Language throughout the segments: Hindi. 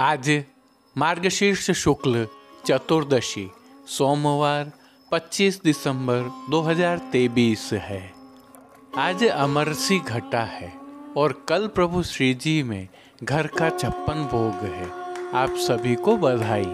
आज मार्गशीर्ष शुक्ल चतुर्दशी सोमवार 25 दिसंबर 2023 है आज अमरसी घटा है और कल प्रभु श्री जी में घर का छप्पन भोग है आप सभी को बधाई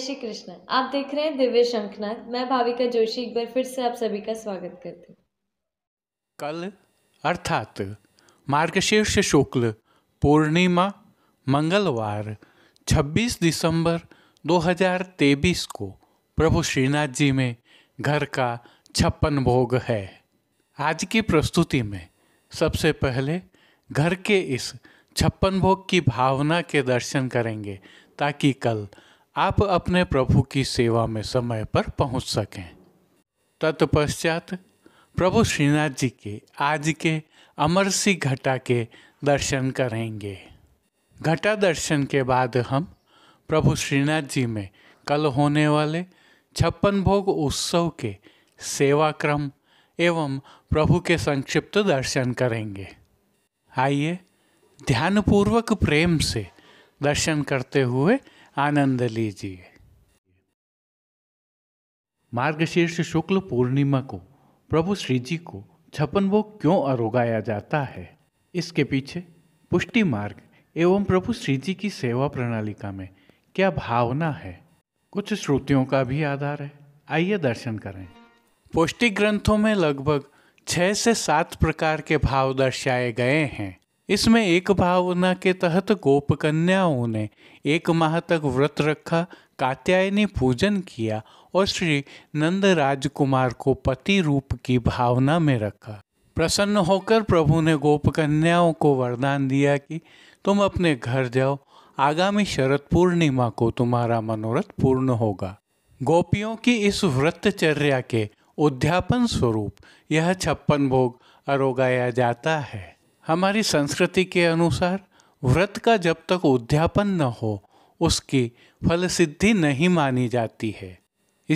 श्री कृष्ण आप देख रहे हैं दिव्य शंखनाथ मैं भाविका जोशी एक बार फिर से आप सभी का स्वागत करती कल अर्थात मार्गशीर्ष शुक्ल पूर्णिमा मंगलवार 26 दिसंबर 2023 को प्रभु श्रीनाथ जी में घर का छप्पन भोग है आज की प्रस्तुति में सबसे पहले घर के इस छप्पन भोग की भावना के दर्शन करेंगे ताकि कल आप अपने प्रभु की सेवा में समय पर पहुंच सकें तत्पश्चात प्रभु श्रीनाथ जी के आज के अमर सिंह घटा के दर्शन करेंगे घटा दर्शन के बाद हम प्रभु श्रीनाथ जी में कल होने वाले छप्पन भोग उत्सव के सेवा क्रम एवं प्रभु के संक्षिप्त दर्शन करेंगे आइए ध्यानपूर्वक प्रेम से दर्शन करते हुए आनंद लीजिए मार्गशीर्ष शुक्ल पूर्णिमा को प्रभु श्री जी को छप्पन भोग क्यों अरोगाया जाता है इसके पीछे पुष्टि मार्ग एवं प्रभु श्री जी की सेवा प्रणालिका में क्या भावना है कुछ श्रुतियों का भी आधार है आइए दर्शन करें पुष्टि ग्रंथों में लगभग छः से सात प्रकार के भाव दर्शाए गए हैं इसमें एक भावना के तहत गोप कन्याओं ने एक माह तक व्रत रखा कात्यायनी पूजन किया और श्री नंद राजकुमार को पति रूप की भावना में रखा प्रसन्न होकर प्रभु ने गोप कन्याओं को वरदान दिया कि तुम अपने घर जाओ आगामी शरद पूर्णिमा को तुम्हारा मनोरथ पूर्ण होगा गोपियों की इस व्रतचर्या के उद्यापन स्वरूप यह छप्पन भोग अरोगाया जाता है हमारी संस्कृति के अनुसार व्रत का जब तक उद्यापन न हो उसकी फलसिद्धि नहीं मानी जाती है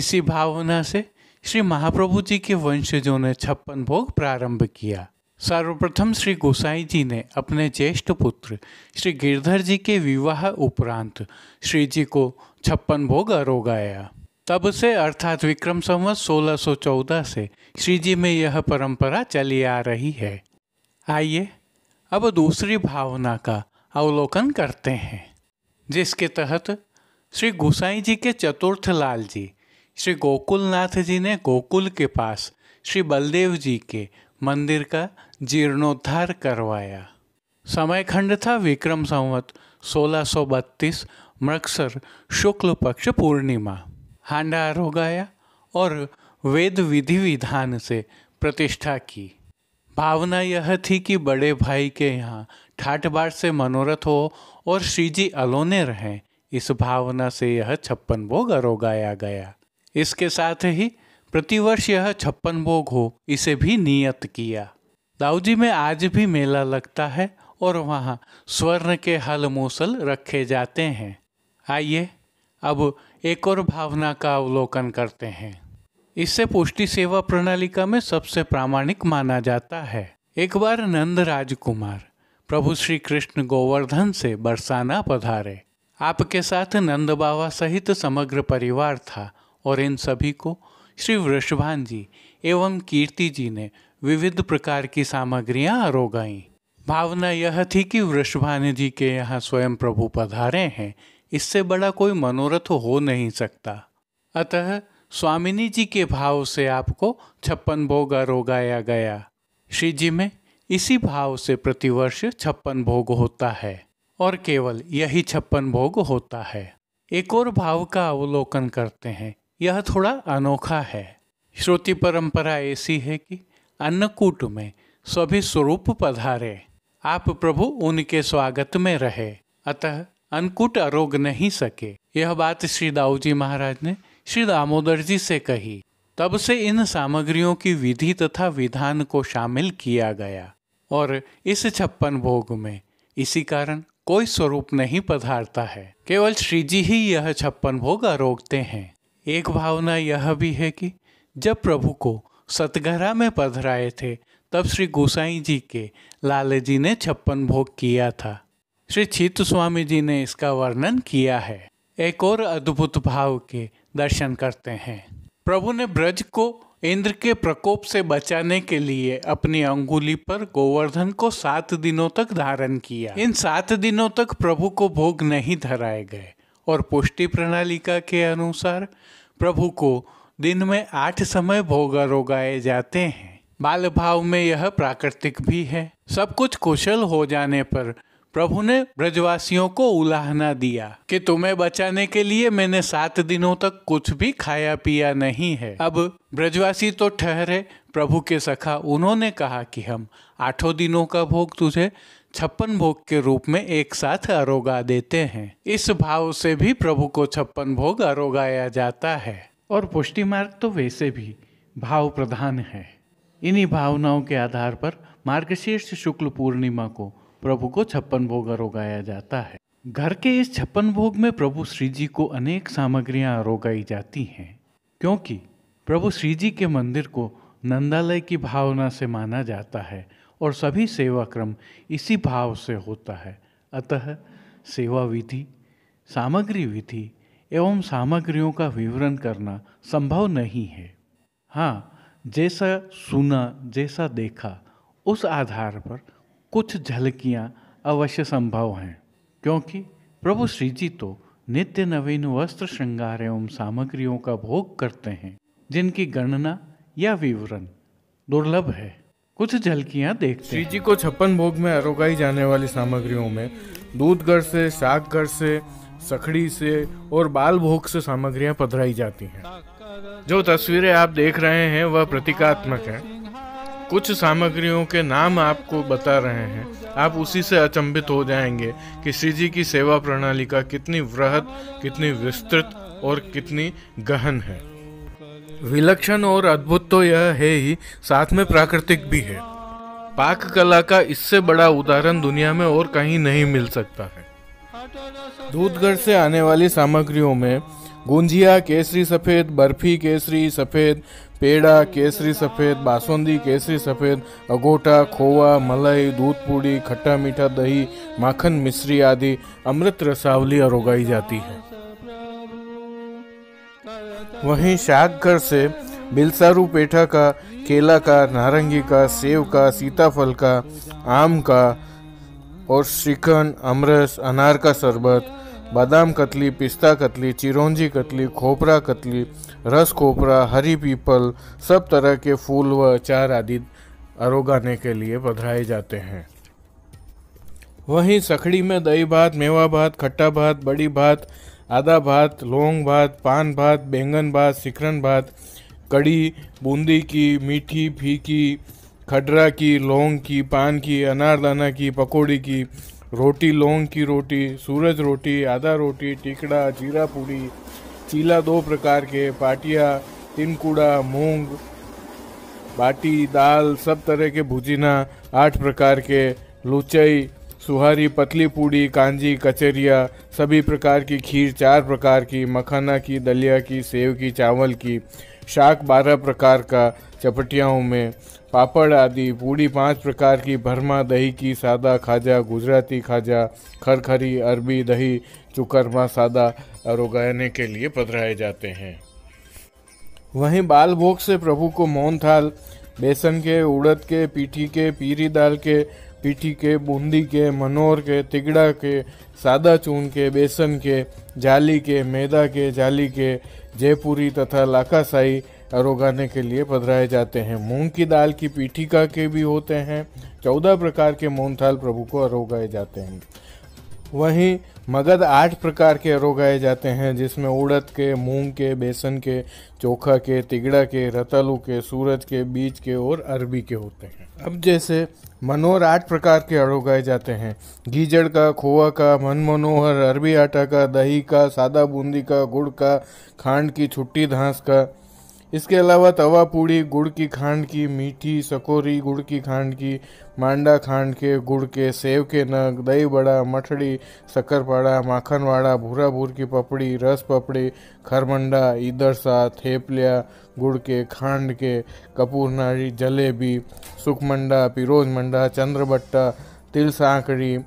इसी भावना से श्री महाप्रभु जी के वंशजों ने छप्पन भोग प्रारंभ किया सर्वप्रथम श्री गोसाई जी ने अपने ज्येष्ठ पुत्र श्री गिरधर जी के विवाह उपरांत श्री जी को छप्पन भोग अरोगाया तब से अर्थात विक्रम संवत 1614 से श्री जी में यह परंपरा चली आ रही है आइए अब दूसरी भावना का अवलोकन करते हैं जिसके तहत श्री गोसाई जी के चतुर्थ लाल जी श्री गोकुलनाथ जी ने गोकुल के पास श्री बलदेव जी के मंदिर का जीर्णोद्धार करवाया समय खंड था विक्रम संवत सोलह सौ बत्तीस मृक्सर शुक्ल पक्ष पूर्णिमा हांडा रोगाया और वेद विधि विधान से प्रतिष्ठा की भावना यह थी कि बड़े भाई के यहाँ ठाठ बाट से मनोरथ हो और श्रीजी अलोने रहें इस भावना से यह छप्पन भोग अरोगाया गया इसके साथ ही प्रतिवर्ष यह छप्पन भोग हो इसे भी नियत किया दाऊजी में आज भी मेला लगता है और वहाँ स्वर्ण के हल मूसल रखे जाते हैं आइए अब एक और भावना का अवलोकन करते हैं इसे पुष्टि सेवा प्रणालिका में सबसे प्रामाणिक माना जाता है एक बार नंद राजकुमार प्रभु श्री कृष्ण गोवर्धन से बरसाना पधारे आपके साथ नंद बाबा सहित समग्र परिवार था और इन सभी को श्री वृषभान जी एवं कीर्ति जी ने विविध प्रकार की सामग्रियां आरोगाईं भावना यह थी कि वृषभान जी के यहाँ स्वयं प्रभु पधारे हैं इससे बड़ा कोई मनोरथ हो नहीं सकता अतः स्वामिनी जी के भाव से आपको छप्पन भोग रोगाया गया श्री जी में इसी भाव से प्रतिवर्ष छप्पन भोग होता है और केवल यही छप्पन भोग होता है एक और भाव का अवलोकन करते हैं यह थोड़ा अनोखा है श्रुति परंपरा ऐसी है कि अन्नकूट में सभी स्वरूप पधारे आप प्रभु उनके स्वागत में रहे अतः अन्नकूट अरोग नहीं सके यह बात श्री दाऊ जी महाराज ने श्री दामोदर जी से कही तब से इन सामग्रियों की विधि तथा विधान को शामिल किया गया और इस छप्पन भोग में इसी कारण कोई स्वरूप नहीं पधारता है केवल श्री जी ही यह छप्पन भोग रोकते हैं एक भावना यह भी है कि जब प्रभु को सतगरा में पधराए थे तब श्री गोसाई जी के लाल जी ने छप्पन भोग किया था श्री चित्त स्वामी जी ने इसका वर्णन किया है एक और अद्भुत भाव के दर्शन करते हैं प्रभु ने ब्रज को इंद्र के प्रकोप से बचाने के लिए अपनी अंगुली पर गोवर्धन को सात दिनों तक धारण किया इन सात दिनों तक प्रभु को भोग नहीं धराए गए और पुष्टि प्रणालिका के अनुसार प्रभु को दिन में आठ समय भोग रोगाए जाते हैं बाल भाव में यह प्राकृतिक भी है सब कुछ कुशल हो जाने पर प्रभु ने ब्रजवासियों को उलाहना दिया कि तुम्हें बचाने के लिए मैंने सात दिनों तक कुछ भी खाया पिया नहीं है अब ब्रजवासी तो ठहरे प्रभु के सखा उन्होंने कहा कि हम आठों दिनों का भोग तुझे छप्पन भोग के रूप में एक साथ अरोगा देते हैं इस भाव से भी प्रभु को छप्पन भोग अरोगाया जाता है और पुष्टि मार्ग तो वैसे भी भाव प्रधान है इन्हीं भावनाओं के आधार पर मार्गशीर्ष शुक्ल पूर्णिमा को प्रभु को छप्पन भोग रोगाया जाता है घर के इस छप्पन भोग में प्रभु श्री जी को अनेक सामग्रियां रोगाई जाती हैं क्योंकि प्रभु श्री जी के मंदिर को नंदालय की भावना से माना जाता है और सभी सेवा क्रम इसी भाव से होता है अतः सेवा विधि सामग्री विधि एवं सामग्रियों का विवरण करना संभव नहीं है हाँ जैसा सुना जैसा देखा उस आधार पर कुछ झलकियाँ अवश्य संभव हैं क्योंकि प्रभु श्री जी तो नित्य नवीन वस्त्र श्रृंगार एवं सामग्रियों का भोग करते हैं जिनकी गणना या विवरण दुर्लभ है कुछ झलकियाँ देखते श्री जी को छप्पन भोग में अरोगाई जाने वाली सामग्रियों में दूध घर से साग घर से सखड़ी से और बाल भोग से सामग्रियां पधराई जाती हैं जो तस्वीरें आप देख रहे हैं वह प्रतीकात्मक है कुछ सामग्रियों के नाम आपको बता रहे हैं आप उसी से अचंभित हो जाएंगे कि श्री जी की सेवा प्रणाली का कितनी वृहत कितनी विस्तृत और कितनी गहन है विलक्षण और अद्भुत तो यह है ही साथ में प्राकृतिक भी है पाक कला का इससे बड़ा उदाहरण दुनिया में और कहीं नहीं मिल सकता है दूधगढ़ से आने वाली सामग्रियों में गुंजिया केसरी सफ़ेद बर्फी केसरी सफ़ेद पेड़ा केसरी सफेद बासुंदी केसरी सफेद अगोटा खोवा मलाई दूध पूड़ी खट्टा मीठा दही माखन मिश्री आदि अमृत रसावली उगाई जाती है वहीं शाक घर से बिलसारू पेठा का केला का नारंगी का सेब का सीताफल का आम का और श्रीखंड अमरस अनार का शरबत बादाम कतली पिस्ता कतली चिरौंजी कतली खोपरा कतली रस खोपरा हरी पीपल सब तरह के फूल व अचार आदि अरोगाने के लिए पधराए जाते हैं वहीं सखड़ी में दही भात मेवा भात खट्टा भात बड़ी भात आधा भात लौंग भात पान भात बैंगन भात सिकरन भात कड़ी बूंदी की मीठी फीकी खडरा की लौंग की पान की अनारदाना की पकौड़ी की रोटी लौंग की रोटी सूरज रोटी आधा रोटी टिकड़ा जीरा पूड़ी चीला दो प्रकार के पाटिया तिनकूड़ा मूंग बाटी दाल सब तरह के भुजिना आठ प्रकार के लुचई सुहारी पतली पूड़ी कांजी कचरिया सभी प्रकार की खीर चार प्रकार की मखाना की दलिया की सेव की चावल की शाक बारह प्रकार का चपटियाओं में पापड़ आदि पूड़ी पांच प्रकार की भरमा दही की सादा खाजा गुजराती खाजा खरखरी अरबी दही चुकरमा सादा और उगाने के लिए पधराए जाते हैं वहीं बाल भोग से प्रभु को मौन थाल बेसन के उड़द के पीठी के पीरी दाल के पीठी के बूंदी के मनोर के तिगड़ा के सादा चून के बेसन के जाली के मैदा के जाली के जयपुरी तथा लाकाशाही रोगाने के लिए पधराए जाते हैं मूंग की दाल की पीठिका के भी होते हैं चौदह प्रकार के मोहनथाल प्रभु को अरोगाए जाते हैं वहीं मगध आठ प्रकार के रोगाए जाते हैं जिसमें उड़द के मूंग के बेसन के चोखा के तिगड़ा के रतालू के सूरज के बीज के और अरबी के होते हैं अब जैसे मनोहर आठ प्रकार के अड़ोगाए जाते हैं गीजड़ का खोआ का मन मनोहर अरबी आटा का दही का सादा बूंदी का गुड़ का खांड की छुट्टी धांस का इसके अलावा तवा पूड़ी गुड़ की खांड की मीठी सकोरी गुड़ की खांड की मांडा खांड के गुड़ के सेव के नग दही बड़ा मठड़ी शक्करपाड़ा माखनवाड़ा भूरा भूर की पपड़ी रस पपड़ी खरमंडा ईदरसा थेपलिया गुड़ के खांड के कपूरनारी जलेबी सुखमंडा पिरोज मंडा चंद्रबट्टा तिल सांकड़ी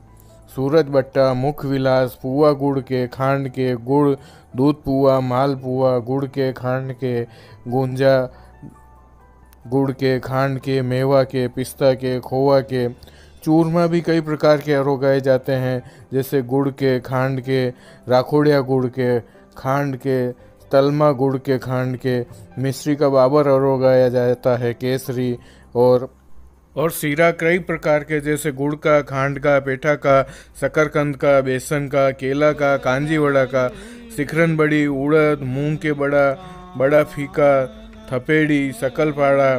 सूरज बट्टा मुख विलास पुआ गुड़ के खांड के गुड़ दूध पुआ माल पुआ गुड़ के खांड के गुंजा गुड़ के खांड के मेवा के पिस्ता के खोवा के चूरमा भी कई प्रकार के उगाए जाते हैं जैसे गुड़ के खांड के राखोड़िया गुड़ के खांड के तलमा गुड़ के खांड के मिश्री का बाबर और उगाया जाता है केसरी और और सीरा कई प्रकार के जैसे गुड़ का खांड का पेठा का शकरकंद का बेसन का केला का कांजीवड़ा का सिखरन बड़ी उड़द मूंग के बड़ा बड़ा फीका थपेड़ी सकलपाड़ा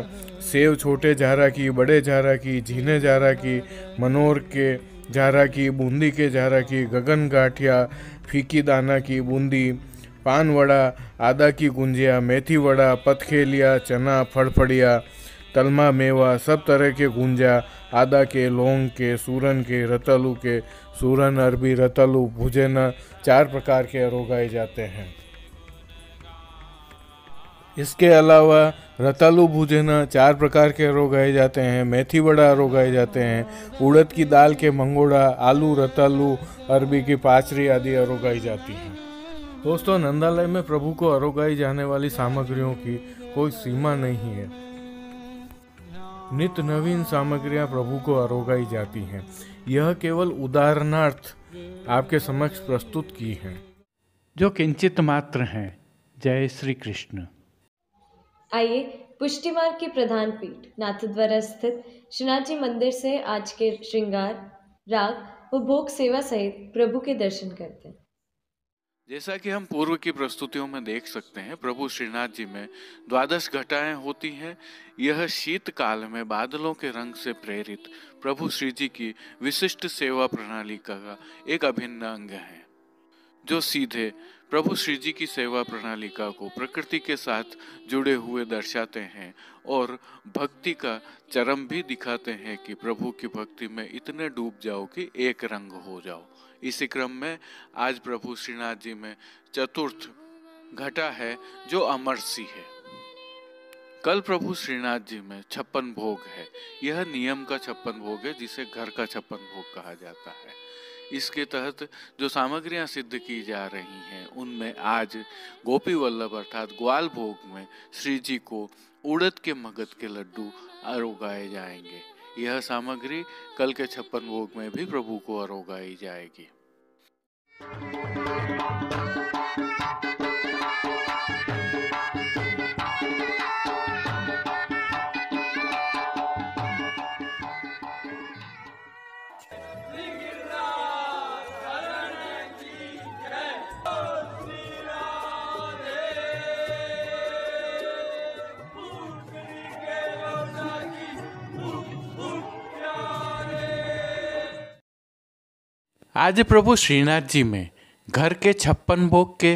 सेव छोटे झारा की बड़े झारा की झीने झारा की मनोर के झारा की बूंदी के झारा की गगन गाठिया फीकी दाना की बूंदी पान वड़ा आदा की गुंजिया मेथी वड़ा पतखेलिया चना फड़फड़िया तलमा मेवा सब तरह के गुंजा आदा के लौंग के सूरन के रतलू के सूरन अरबी रतलू भुजेना चार प्रकार के रोगाए जाते हैं इसके अलावा रतालू भुजना चार प्रकार के रोग आए जाते हैं मेथी बड़ा रोग आए जाते हैं उड़द की दाल के मंगोड़ा आलू रतालू अरबी की पाचरी आदि आई जाती हैं दोस्तों नंदालय में प्रभु को अरोगाई जाने वाली सामग्रियों की कोई सीमा नहीं है नित नवीन सामग्रियां प्रभु को अरोगाई जाती हैं यह केवल उदाहरणार्थ आपके समक्ष प्रस्तुत की हैं जो किंचित मात्र हैं जय श्री कृष्ण आइए पुष्टि मार्ग की प्रधान पीठ नाथद्वारा स्थित श्रीनाथ जी मंदिर से आज के श्रृंगार राग व भोग सेवा सहित प्रभु के दर्शन करते हैं जैसा कि हम पूर्व की प्रस्तुतियों में देख सकते हैं प्रभु श्रीनाथ जी में द्वादश घटाएं होती हैं यह शीतकाल में बादलों के रंग से प्रेरित प्रभु श्री जी की विशिष्ट सेवा प्रणाली का एक अभिन्न अंग है जो सीधे प्रभु श्री जी की सेवा प्रणालिका को प्रकृति के साथ जुड़े हुए दर्शाते हैं और भक्ति का चरम भी दिखाते हैं कि प्रभु की भक्ति में इतने डूब जाओ कि एक रंग हो जाओ इसी क्रम में आज प्रभु श्रीनाथ जी में चतुर्थ घटा है जो अमर सी है कल प्रभु श्रीनाथ जी में छप्पन भोग है यह नियम का छप्पन भोग है जिसे घर का छप्पन भोग कहा जाता है इसके तहत जो सामग्रियां सिद्ध की जा रही हैं उनमें आज गोपी वल्लभ अर्थात ग्वाल भोग में श्री जी को उड़द के मगध के लड्डू अरोगाए जाएंगे यह सामग्री कल के छप्पन भोग में भी प्रभु को अरोगाई जाएगी आज प्रभु श्रीनाथ जी में घर के छप्पन भोग के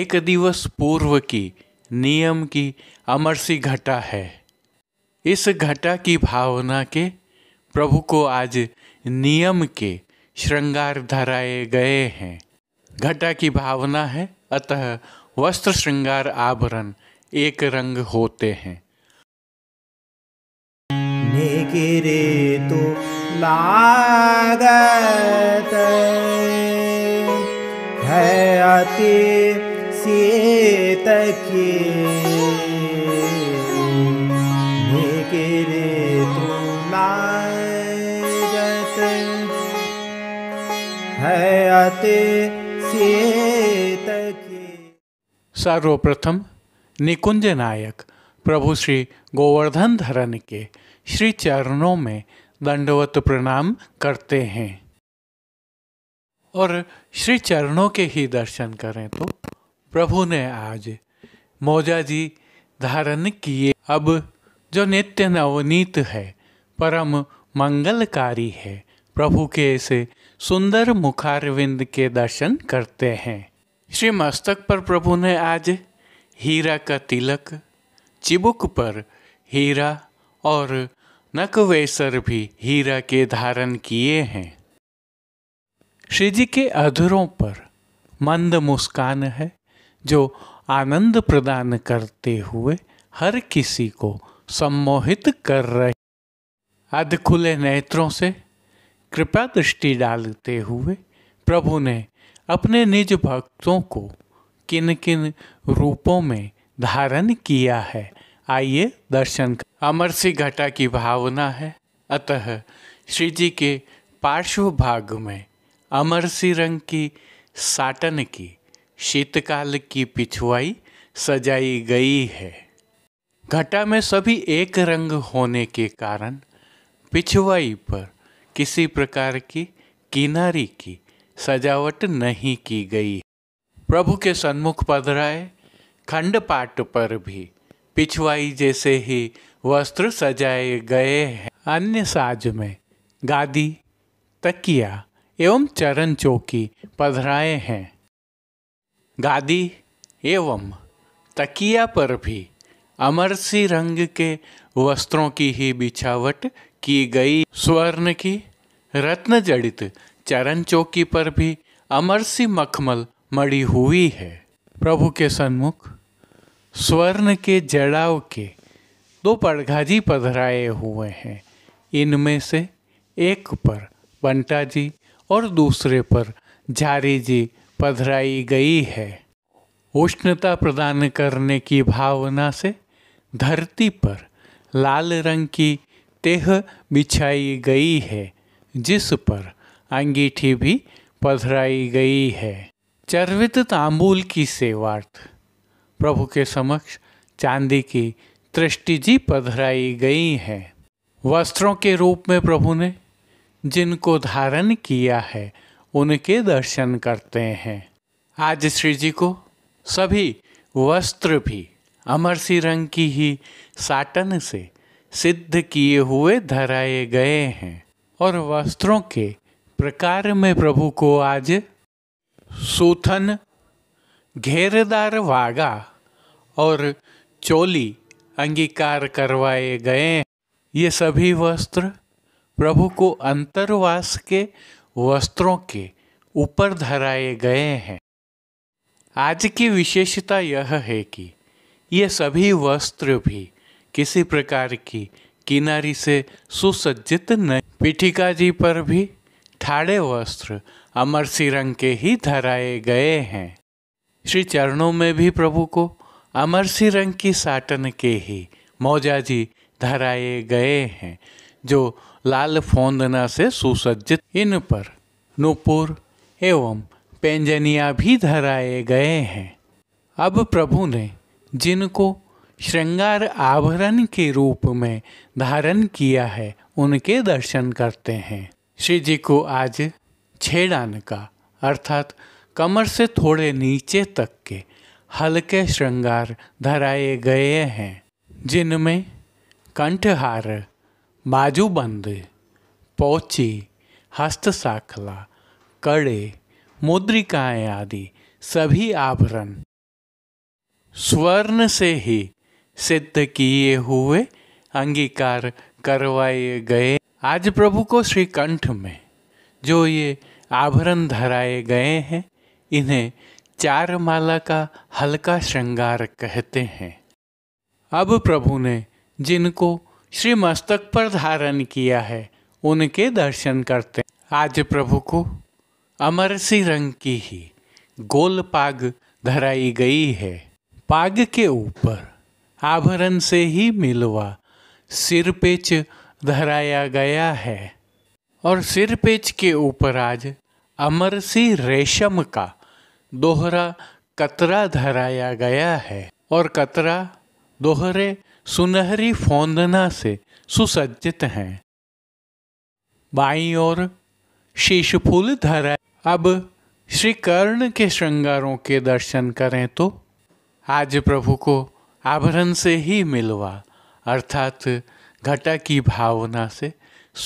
एक दिवस पूर्व की नियम की अमरसी घटा है इस घटा की भावना के प्रभु को आज नियम के श्रृंगार धराए गए हैं घटा की भावना है अतः वस्त्र श्रृंगार आभरण एक रंग होते हैं ने गिरे तो लागत है अति सीत की है अति सीत सर्वप्रथम निकुंज नायक प्रभु श्री गोवर्धन धरन के श्री चरणों में दंडवत प्रणाम करते हैं और श्री चरणों के ही दर्शन करें तो प्रभु ने आज मौजा जी धारण किए अब जो नित्य नवनीत है परम मंगलकारी है प्रभु के ऐसे सुंदर मुखारविंद के दर्शन करते हैं श्री मस्तक पर प्रभु ने आज हीरा का तिलक चिबुक पर हीरा और नकवेसर भी हीरा के धारण किए हैं श्री जी के अधरों पर मंद मुस्कान है जो आनंद प्रदान करते हुए हर किसी को सम्मोहित कर रहे अध खुले नेत्रों से कृपा दृष्टि डालते हुए प्रभु ने अपने निज भक्तों को किन किन रूपों में धारण किया है आइए दर्शन कर अमर घटा की भावना है अतः श्री जी के पार्श्व भाग में अमर रंग की साटन की शीतकाल की पिछुआई सजाई गई है घटा में सभी एक रंग होने के कारण पिछुआई पर किसी प्रकार की किनारी की सजावट नहीं की गई प्रभु के सन्मुख पधराए खंड पाठ पर भी पिछवाई जैसे ही वस्त्र सजाए गए हैं अन्य साज में गादी तकिया एवं चरण चौकी पधराए हैं गादी एवं तकिया पर भी अमरसी रंग के वस्त्रों की ही बिछावट की गई स्वर्ण की रत्न जड़ित चरण चौकी पर भी अमरसी मखमल मड़ी हुई है प्रभु के सन्मुख स्वर्ण के जड़ाव के दो पड़घाजी पधराए हुए हैं इनमें से एक पर बंटा जी और दूसरे पर झारी जी पधराई गई है उष्णता प्रदान करने की भावना से धरती पर लाल रंग की तेह बिछाई गई है जिस पर अंगीठी भी पधराई गई है चर्वित तांबूल की सेवार्थ प्रभु के समक्ष चांदी की जी पधराई गई है वस्त्रों के रूप में प्रभु ने जिनको धारण किया है उनके दर्शन करते हैं आज श्री जी को सभी वस्त्र भी अमर सी रंग की ही साटन से सिद्ध किए हुए धराए गए हैं और वस्त्रों के प्रकार में प्रभु को आज सूथन घेरदार वागा और चोली अंगीकार करवाए गए ये सभी वस्त्र प्रभु को अंतर्वास के वस्त्रों के ऊपर धराए गए हैं आज की विशेषता यह है कि ये सभी वस्त्र भी किसी प्रकार की किनारी से सुसज्जित नहीं पीठिका जी पर भी ठाड़े वस्त्र अमरसी रंग के ही धराए गए हैं श्री चरणों में भी प्रभु को अमरसी रंग की साटन के ही मौजा जी धराए गए हैं जो लाल फोंदना से सुसज्जित इन पर नूपुर एवं पेंजनिया भी धराए गए हैं अब प्रभु ने जिनको श्रृंगार आभरण के रूप में धारण किया है उनके दर्शन करते हैं श्री जी को आज छेड़ान का अर्थात कमर से थोड़े नीचे तक के हल्के श्रृंगार धराए गए हैं जिनमें कंठहार बाजूबंद पोची हस्तशाखला कड़े मुद्रिकाएं आदि सभी आभरण स्वर्ण से ही सिद्ध किए हुए अंगीकार करवाए गए आज प्रभु को श्रीकंठ में जो ये आभरण धराए गए हैं इन्हें चार माला का हल्का श्रृंगार कहते हैं अब प्रभु ने जिनको श्री मस्तक पर धारण किया है उनके दर्शन करते आज प्रभु को अमर सी रंग की ही गोल पाग धराई गई है पाग के ऊपर आभरण से ही मिलवा सिर पेच धराया गया है और सिर पेच के ऊपर आज अमर सी रेशम का दोहरा कतरा धराया गया है और कतरा दोहरे सुनहरी फोंदना से सुसज्जित हैं बाई और शीश फूल धरा अब श्री कर्ण के श्रृंगारों के दर्शन करें तो आज प्रभु को आभरण से ही मिलवा अर्थात घटा की भावना से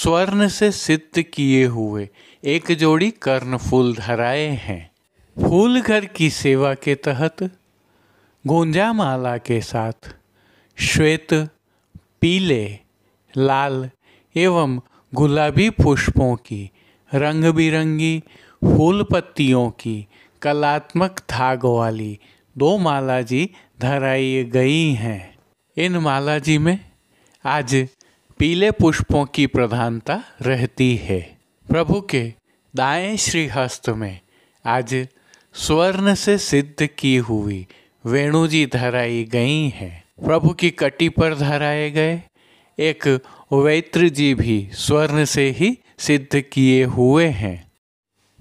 स्वर्ण से सिद्ध किए हुए एक जोड़ी कर्ण फूल धराए हैं फूल घर की सेवा के तहत गोंजा माला के साथ श्वेत पीले लाल एवं गुलाबी पुष्पों की रंग बिरंगी फूल पत्तियों की कलात्मक धाग वाली दो माला जी धराई गई हैं इन माला जी में आज पीले पुष्पों की प्रधानता रहती है प्रभु के दाएं श्रीहस्त में आज स्वर्ण से सिद्ध की हुई वेणु जी धराई गई हैं प्रभु की कटी पर धराए गए एक वैत्र जी भी स्वर्ण से ही सिद्ध किए हुए हैं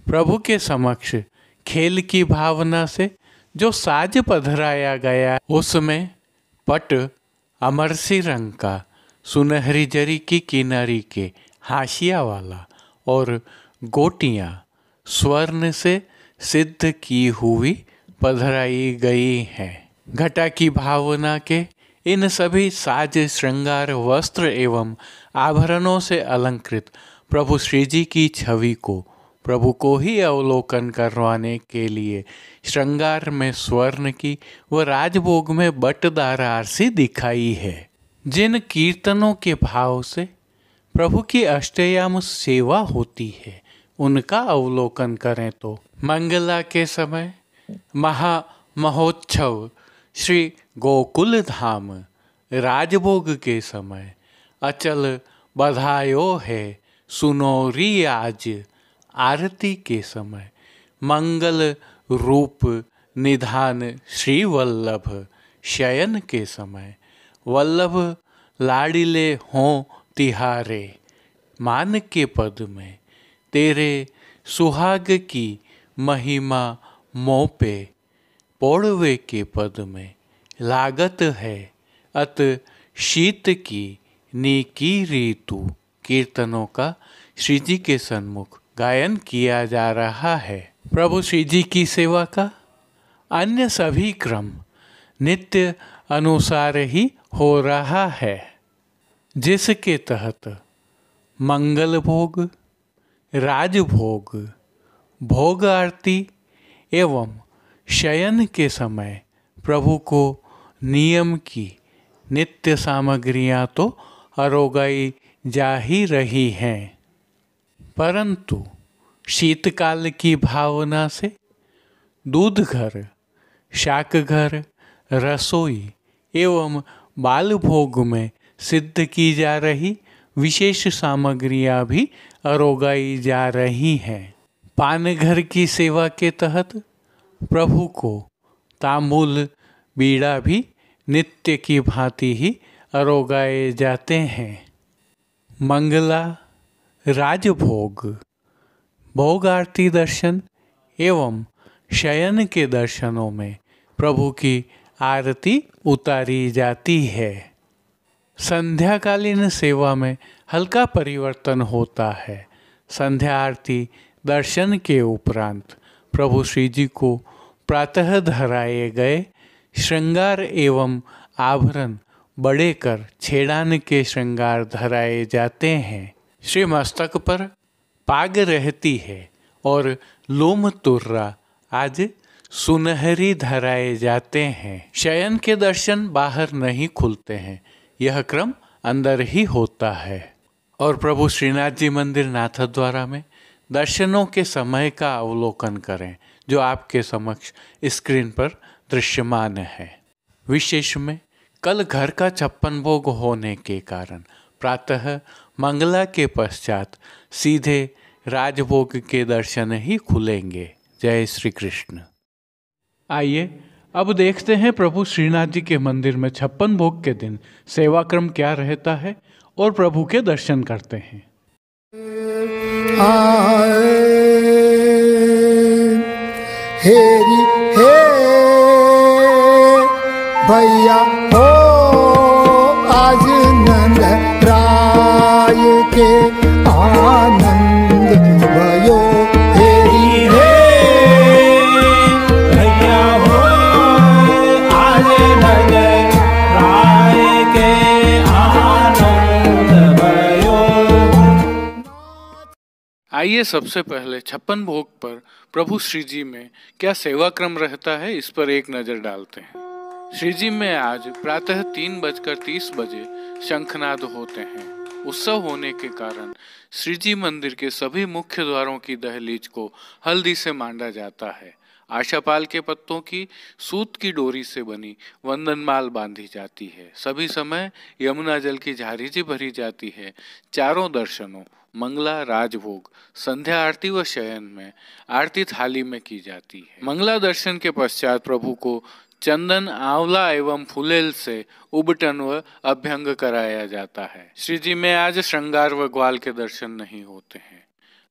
प्रभु के समक्ष खेल की भावना से जो साज पधराया गया उसमें पट अमरसी रंग का सुनहरी जरी की किनारी के हाशिया वाला और गोटियाँ स्वर्ण से सिद्ध की हुई पधराई गई है घटा की भावना के इन सभी साज श्रृंगार वस्त्र एवं आभरणों से अलंकृत प्रभु श्री जी की छवि को प्रभु को ही अवलोकन करवाने के लिए श्रृंगार में स्वर्ण की व राजभोग में बटदार आरसी दिखाई है जिन कीर्तनों के भाव से प्रभु की अष्टयाम सेवा होती है उनका अवलोकन करें तो मंगला के समय महा महोत्सव श्री गोकुल धाम राजभोग के समय अचल बधायो है सुनौरी आज आरती के समय मंगल रूप निधान श्री वल्लभ शयन के समय वल्लभ लाडिले हों तिहारे मान के पद में तेरे सुहाग की महिमा मोपे पौड़वे के पद में लागत है अत शीत की नीकी ऋतु कीर्तनों का श्री जी के सन्मुख गायन किया जा रहा है प्रभु श्री जी की सेवा का अन्य सभी क्रम नित्य अनुसार ही हो रहा है जिसके तहत मंगल भोग राजभोग भोग आरती एवं शयन के समय प्रभु को नियम की नित्य सामग्रियां तो अरोगाई जा ही रही हैं परंतु शीतकाल की भावना से दूध घर शाक घर रसोई एवं बाल भोग में सिद्ध की जा रही विशेष सामग्रियां भी अरोगाई जा रही हैं पानघर की सेवा के तहत प्रभु को तामूल बीड़ा भी नित्य की भांति ही अरोगाए जाते हैं मंगला राजभोग भोग आरती दर्शन एवं शयन के दर्शनों में प्रभु की आरती उतारी जाती है संध्याकालीन सेवा में हल्का परिवर्तन होता है संध्या आरती दर्शन के उपरांत प्रभु श्री जी को प्रातः धराए गए श्रृंगार एवं आभरण बड़े कर छेड़ान के श्रृंगार धराए जाते हैं श्री मस्तक पर पाग रहती है और लोम तुर्रा आज सुनहरी धराए जाते हैं शयन के दर्शन बाहर नहीं खुलते हैं यह क्रम अंदर ही होता है और प्रभु श्रीनाथ जी मंदिर नाथद्वारा में दर्शनों के समय का अवलोकन करें जो आपके समक्ष स्क्रीन पर दृश्यमान है विशेष में कल घर का छप्पन भोग होने के कारण प्रातः मंगला के पश्चात सीधे राजभोग के दर्शन ही खुलेंगे जय श्री कृष्ण आइए अब देखते हैं प्रभु श्रीनाथ जी के मंदिर में छप्पन भोग के दिन सेवा क्रम क्या रहता है और प्रभु के दर्शन करते हैं आए हेरी हे भैया आइए सबसे पहले छप्पन भोग पर प्रभु श्री जी में क्या सेवा क्रम रहता है इस पर एक नज़र डालते हैं श्री जी में आज प्रातः तीन बजकर तीस बजे शंखनाद होते हैं उत्सव होने के कारण श्री जी मंदिर के सभी मुख्य द्वारों की दहलीज को हल्दी से मांडा जाता है आशापाल के पत्तों की सूत की डोरी से बनी वंदनमाल बांधी जाती है सभी समय यमुना जल की झारी जी भरी जाती है चारों दर्शनों मंगला राजभोग संध्या आरती व शयन में आरती थाली में की जाती है मंगला दर्शन के पश्चात प्रभु को चंदन आंवला एवं फुलेल से उबटन व अभ्यंग कराया जाता है श्री जी में आज श्रृंगार व ग्वाल के दर्शन नहीं होते हैं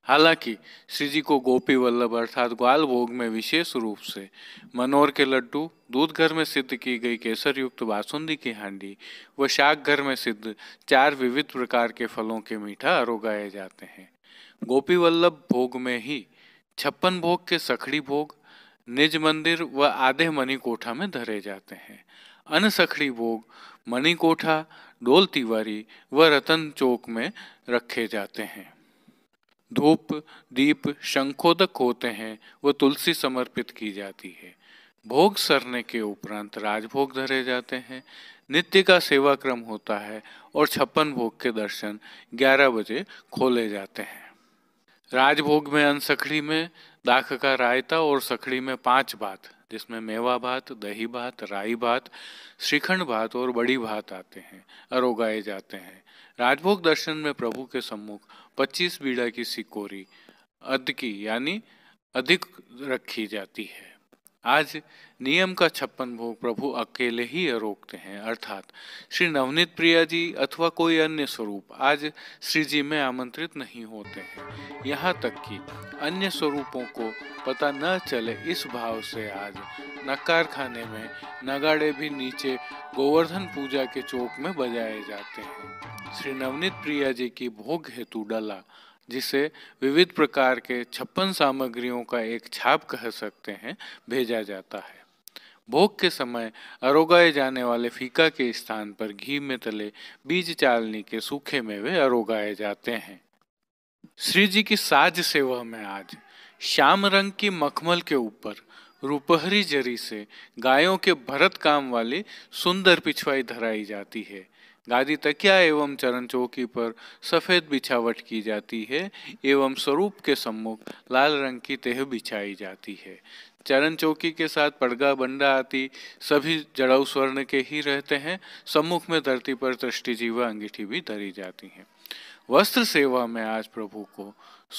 हालांकि श्री जी को गोपी वल्लभ अर्थात ग्वाल भोग में विशेष रूप से मनोर के लड्डू दूध घर में सिद्ध की गई केसर युक्त बासुंदी की हांडी व शाक घर में सिद्ध चार विविध प्रकार के फलों के मीठा अरोगाए जाते हैं गोपी वल्लभ भोग में ही छप्पन भोग के सखड़ी भोग निज मंदिर व आधे मनी कोठा में धरे जाते हैं अन सखड़ी भोग मणिकोठा डोल तिवारी व रतन चौक में रखे जाते हैं धूप दीप शंखोदक होते हैं वो तुलसी समर्पित की जाती है भोग सरने के उपरांत राजभोग धरे जाते हैं नित्य का सेवा क्रम होता है और छप्पन भोग के दर्शन 11 बजे खोले जाते हैं राजभोग में अनसखड़ी में दाख का रायता और सखड़ी में पांच भात जिसमें मेवा भात दही भात राई भात श्रीखंड भात और बड़ी भात आते हैं और उगाए जाते हैं राजभोग दर्शन में प्रभु के सम्मुख 25 बीड़ा की सिकोरी अध की यानी अधिक रखी जाती है आज नियम का छप्पन भोग प्रभु अकेले ही रोकते हैं अर्थात श्री नवनीत प्रिया जी अथवा कोई अन्य स्वरूप आज श्री जी में आमंत्रित नहीं होते हैं यहाँ तक कि अन्य स्वरूपों को पता न चले इस भाव से आज नकार खाने में नगाड़े भी नीचे गोवर्धन पूजा के चौक में बजाए जाते हैं श्री नवनीत प्रिया जी की भोग हेतु डला जिसे विविध प्रकार के छप्पन सामग्रियों का एक छाप कह सकते हैं भेजा जाता है भोग के समय अरोगाए जाने वाले फीका के स्थान पर घी में तले बीज चालनी के सूखे मेवे अरोगाए जाते हैं श्री जी की साज सेवा में आज श्याम रंग की मखमल के ऊपर रूपहरी जरी से गायों के भरत काम वाली सुंदर पिछवाई धराई जाती है गादी तकिया एवं चरण चौकी पर सफ़ेद बिछावट की जाती है एवं स्वरूप के सम्मुख लाल रंग की तेह बिछाई जाती है चरण चौकी के साथ पड़गा बंडा आदि सभी जड़ाऊ स्वर्ण के ही रहते हैं सम्मुख में धरती पर दृष्टिजीवा अंगीठी भी धरी जाती है वस्त्र सेवा में आज प्रभु को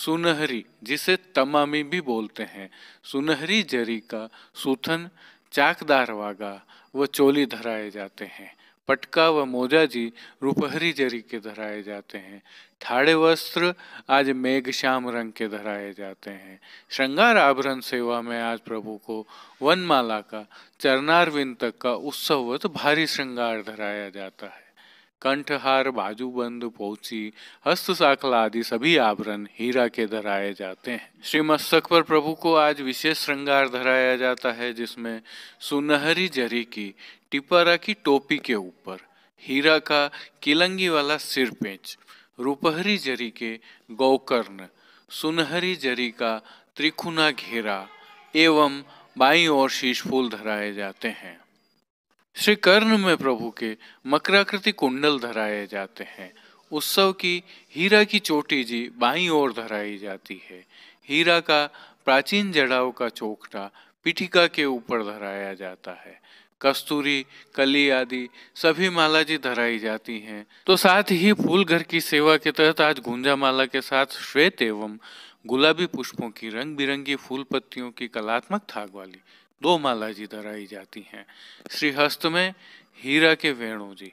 सुनहरी जिसे तमामी भी बोलते हैं सुनहरी जरी का सुथन चाकदार वागा व चोली धराए जाते हैं पटका व मोजा जी रूपहरी जरी के धराए जाते हैं ठाड़े वस्त्र आज मेघ श्याम रंग के धराए जाते हैं श्रृंगार आभरण सेवा में आज प्रभु को वनमाला का चरणारविंद तक का उत्सवत भारी श्रृंगार धराया जाता है कंठहार बाजूबंद पोची हस्त साखला आदि सभी आवरण हीरा के धराए जाते हैं श्री मस्तक पर प्रभु को आज विशेष श्रृंगार धराया जाता है जिसमें सुनहरी जरी की टिपारा की टोपी के ऊपर हीरा का किलंगी वाला सिर पेंच रुपहरी जरी के गौकर्ण सुनहरी जरी का त्रिखुना घेरा एवं बाई और शीश फूल धराए जाते हैं श्री कर्ण में प्रभु के मकराकृति कुंडल धराए जाते हैं उत्सव की हीरा की चोटी जी बाई ओर धराई जाती है हीरा का प्राचीन जड़ाव का चोकटा पिठिका के ऊपर धराया जाता है कस्तूरी कली आदि सभी माला जी धराई जाती हैं तो साथ ही फूल घर की सेवा के तहत आज गुंजा माला के साथ श्वेत एवं गुलाबी पुष्पों की रंग बिरंगी फूल पत्तियों की कलात्मक थाग वाली दो माला जी धराई जाती हैं श्रीहस्त में हीरा के वेणु जी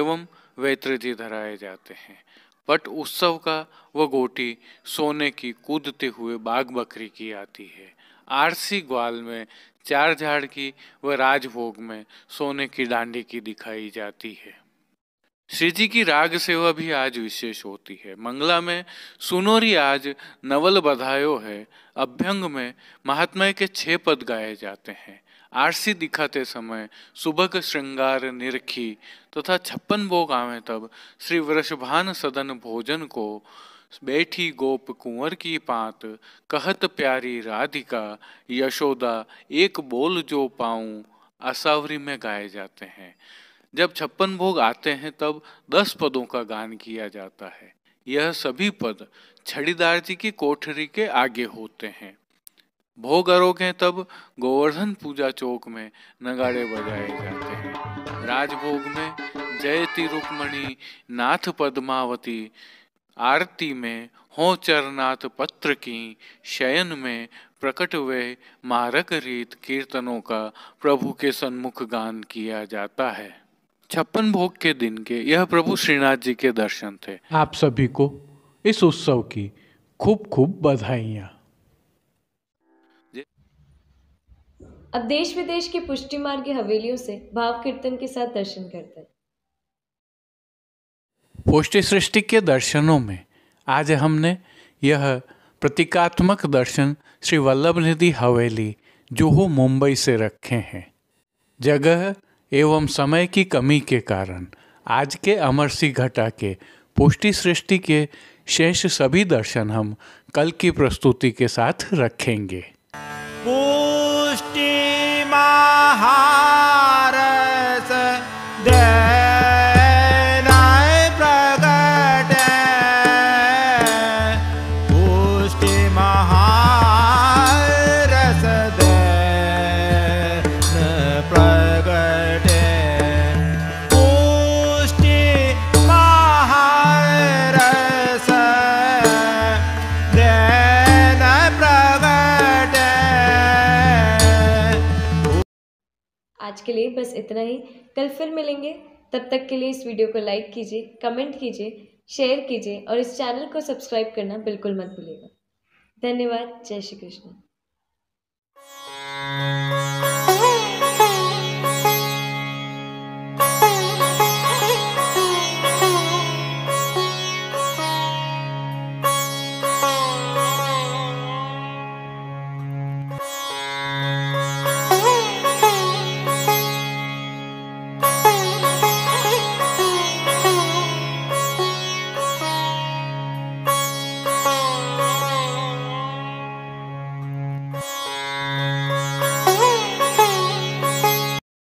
एवं वैत्र जी धराए जाते हैं पट उत्सव का वह गोटी सोने की कूदते हुए बाघ बकरी की आती है आरसी ग्वाल में चार झाड़ की व राजभोग में सोने की डांडी की दिखाई जाती है श्री जी की राग सेवा भी आज विशेष होती है मंगला में सुनोरी आज नवल बधायो है अभ्यंग में महात्मा के छह पद गाए जाते हैं आरसी दिखाते समय सुबह श्रृंगार निरखी तथा तो छप्पन भोग आवे तब श्री वृषभान सदन भोजन को बैठी गोप कुंवर की पात कहत प्यारी राधिका यशोदा एक बोल जो पाऊं असावरी में गाए जाते हैं जब छप्पन भोग आते हैं तब दस पदों का गान किया जाता है यह सभी पद छड़ीदार जी की कोठरी के आगे होते हैं भोग अरोग तब गोवर्धन पूजा चौक में नगाड़े बजाए जाते हैं राजभोग में जय रुक्मणी नाथ पद्मावती आरती में हो चरनाथ पत्र की शयन में प्रकट हुए मारक रीत कीर्तनों का प्रभु के सन्मुख गान किया जाता है छप्पन भोग के दिन के यह प्रभु श्रीनाथ जी के दर्शन थे आप सभी को इस उत्सव की खूब खूब बधाइया अब देश विदेश के पुष्टि मार्ग हवेलियों से भाव कीर्तन के साथ दर्शन करते हैं पुष्टि सृष्टि के दर्शनों में आज हमने यह प्रतीकात्मक दर्शन श्री वल्लभ निधि हवेली जूहू मुंबई से रखे हैं जगह एवं समय की कमी के कारण आज के अमर सिंह घटा के पुष्टि सृष्टि के शेष सभी दर्शन हम कल की प्रस्तुति के साथ रखेंगे पुष्टि महा आज के लिए बस इतना ही कल फिर मिलेंगे तब तक के लिए इस वीडियो को लाइक कीजिए कमेंट कीजिए शेयर कीजिए और इस चैनल को सब्सक्राइब करना बिल्कुल मत भूलिएगा धन्यवाद जय श्री कृष्ण